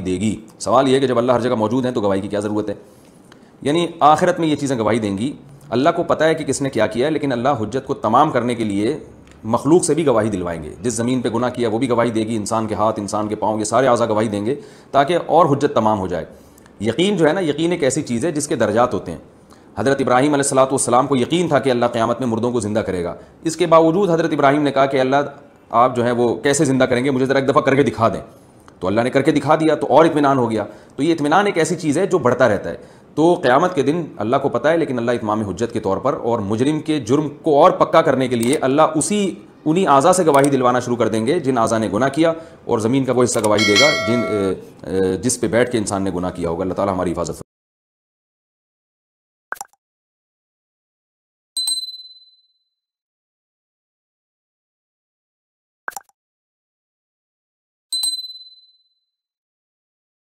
भी देगी सवाल यह कि जब अल्लाह हर जगह मौजूद हैं तो गवाही की क्या ज़रूरत है यानी आखिरत में ये चीज़ें गवाही देंगी अल्लाह को पता है कि किसने क्या किया है लेकिन अल्लाह हजत को तमाम करने के लिए मखलूक से भी गवाही दिलवाएंगे जिस ज़मीन पर गुना किया वो भी गवाही देगी इंसान के हाथ इंसान के पाँव ये सारे आज़ा गवाही देंगे ताकि और हजत तमाम हो जाए यकीन जो है ना यकीन एक ऐसी चीज़ है जिसके दर्जात होते हैं हज़रत इब्राहिम सलाम को यकीन था कि अल्लाह क़्यामत में मुर्दों को ज़िंदा करेगा इसके बावजूद हज़रत इब्राहिम ने कहा कि अल्लाह आप जो है वो कैसे ज़िंदा करेंगे मुझे ज़रा एक दफ़ा करके दिखा दें तो अल्लाह ने करके दिखा दिया तो और इतमान हो गया तो ये इतमान एक ऐसी चीज़ है जो बढ़ता रहता है तो क़्यामत के दिन अल्लाह को पता है लेकिन अल्लाह इतमाम हजत के तौर पर और मुजरिम के जुर्म को और पक्का करने के लिए अल्लाह उसी उन्हीं आज़ा से गवाही दिलवाना शुरू कर देंगे जिन आज़ा ने गुना किया और ज़मीन का वो हिस्सा गवाही देगा जिन जिस पे बैठ के इंसान ने गुना किया होगा अल्लाह ताली हमारी हिफाजत